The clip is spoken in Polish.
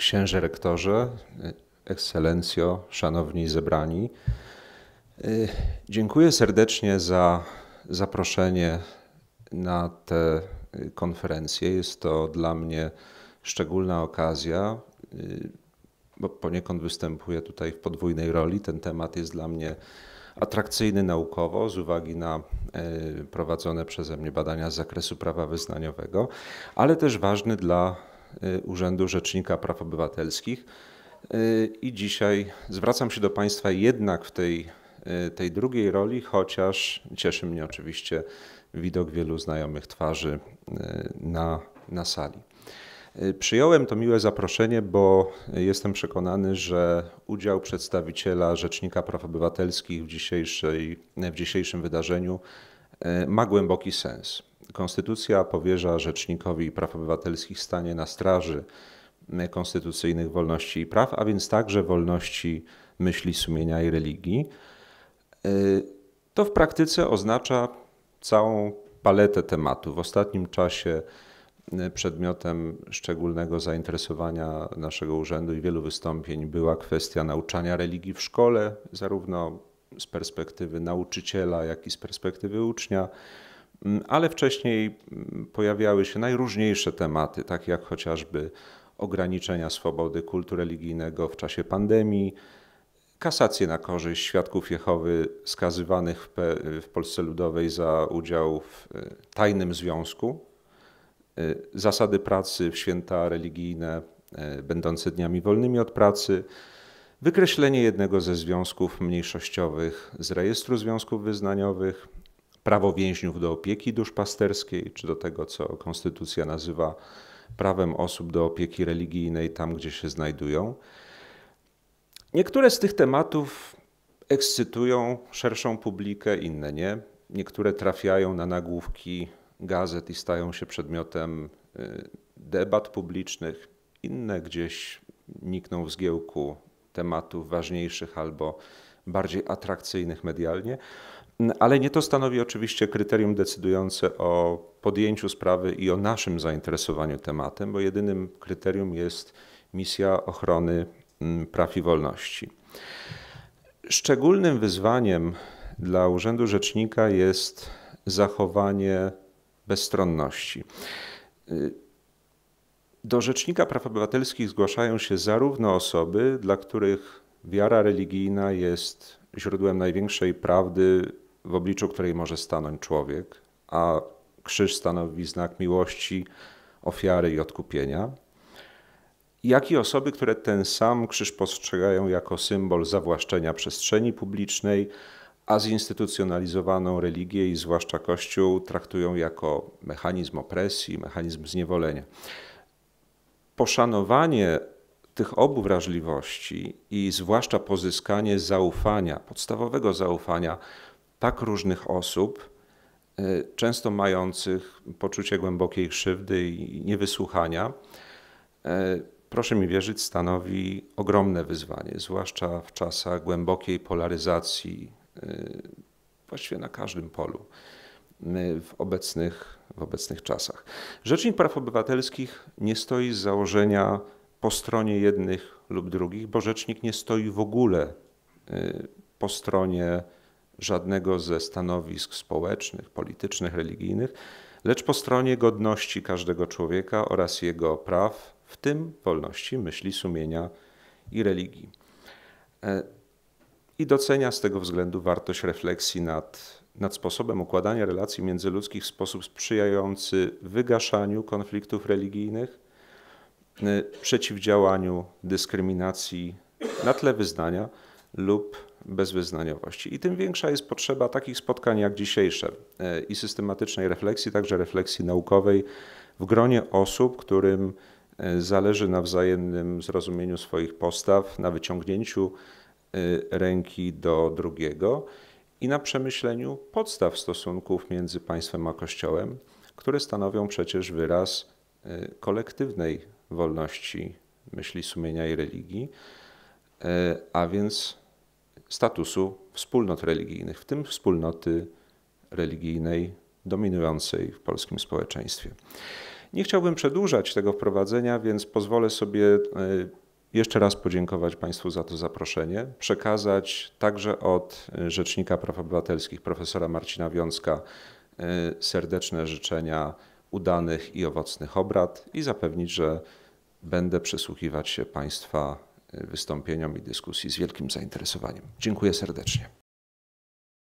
księże rektorze, ekscelencjo, szanowni zebrani. Y, dziękuję serdecznie za zaproszenie na tę konferencję. Jest to dla mnie szczególna okazja, y, bo poniekąd występuję tutaj w podwójnej roli. Ten temat jest dla mnie atrakcyjny naukowo z uwagi na y, prowadzone przeze mnie badania z zakresu prawa wyznaniowego, ale też ważny dla Y, Urzędu Rzecznika Praw Obywatelskich. Y, I dzisiaj zwracam się do Państwa jednak w tej, y, tej drugiej roli, chociaż cieszy mnie oczywiście widok wielu znajomych twarzy na, na sali. Przyjąłem to miłe zaproszenie, bo jestem przekonany, że udział przedstawiciela Rzecznika Praw Obywatelskich w, dzisiejszej, w dzisiejszym wydarzeniu ma głęboki sens. Konstytucja powierza Rzecznikowi Praw Obywatelskich stanie na straży konstytucyjnych wolności i praw, a więc także wolności myśli, sumienia i religii. Y, to w praktyce oznacza całą paletę tematów. W ostatnim czasie y, przedmiotem szczególnego zainteresowania naszego urzędu i wielu wystąpień była kwestia nauczania religii w szkole, zarówno z perspektywy nauczyciela, jak i z perspektywy ucznia Mm, ale wcześniej mm, pojawiały się najróżniejsze tematy, tak jak chociażby ograniczenia swobody kultu religijnego w czasie pandemii, kasacje na korzyść świadków Jehowy skazywanych w, w Polsce Ludowej za udział w e, tajnym związku, e, zasady pracy w święta religijne e, będące dniami wolnymi od pracy, wykreślenie jednego ze związków mniejszościowych z rejestru związków wyznaniowych, prawo więźniów do opieki duszpasterskiej, czy do tego, co konstytucja nazywa prawem osób do opieki religijnej tam, gdzie się znajdują. Niektóre z tych tematów ekscytują szerszą publikę, inne nie. Niektóre trafiają na nagłówki gazet i stają się przedmiotem y, debat publicznych, inne gdzieś nikną w zgiełku tematów ważniejszych albo bardziej atrakcyjnych medialnie ale nie to stanowi oczywiście kryterium decydujące o podjęciu sprawy i o naszym zainteresowaniu tematem, bo jedynym kryterium jest misja ochrony praw i wolności. Szczególnym wyzwaniem dla Urzędu Rzecznika jest zachowanie bezstronności. Y, do Rzecznika Praw Obywatelskich zgłaszają się zarówno osoby, dla których wiara religijna jest źródłem największej prawdy w obliczu której może stanąć człowiek, a krzyż stanowi znak miłości, ofiary i odkupienia, jak i osoby, które ten sam krzyż postrzegają jako symbol zawłaszczenia przestrzeni publicznej, a zinstytucjonalizowaną religię i zwłaszcza Kościół traktują jako mechanizm opresji, mechanizm zniewolenia. Poszanowanie tych obu wrażliwości i zwłaszcza pozyskanie zaufania, podstawowego zaufania tak różnych osób, e, często mających poczucie głębokiej krzywdy i niewysłuchania, e, proszę mi wierzyć, stanowi ogromne wyzwanie, zwłaszcza w czasach głębokiej polaryzacji e, właściwie na każdym polu w obecnych, w obecnych czasach. Rzecznik Praw Obywatelskich nie stoi z założenia po stronie jednych lub drugich, bo rzecznik nie stoi w ogóle po stronie żadnego ze stanowisk społecznych, politycznych, religijnych, lecz po stronie godności każdego człowieka oraz jego praw, w tym wolności myśli, sumienia i religii. E, I docenia z tego względu wartość refleksji nad, nad sposobem układania relacji międzyludzkich w sposób sprzyjający wygaszaniu konfliktów religijnych, e, przeciwdziałaniu dyskryminacji na tle wyznania lub bezwyznaniowość. I tym większa jest potrzeba takich spotkań jak dzisiejsze e, i systematycznej refleksji, także refleksji naukowej w gronie osób, którym e, zależy na wzajemnym zrozumieniu swoich postaw, na wyciągnięciu e, ręki do drugiego i na przemyśleniu podstaw stosunków między państwem a Kościołem, które stanowią przecież wyraz kolektywnej wolności myśli, sumienia i religii, a więc statusu wspólnot religijnych, w tym wspólnoty religijnej dominującej w polskim społeczeństwie. Nie chciałbym przedłużać tego wprowadzenia, więc pozwolę sobie e, jeszcze raz podziękować Państwu za to zaproszenie, przekazać także od e, Rzecznika Praw Obywatelskich profesora Marcina Wiązka, e, serdeczne życzenia udanych i owocnych obrad i zapewnić, że będę przysłuchiwać się Państwa wystąpieniom i dyskusji z wielkim zainteresowaniem. Dziękuję serdecznie.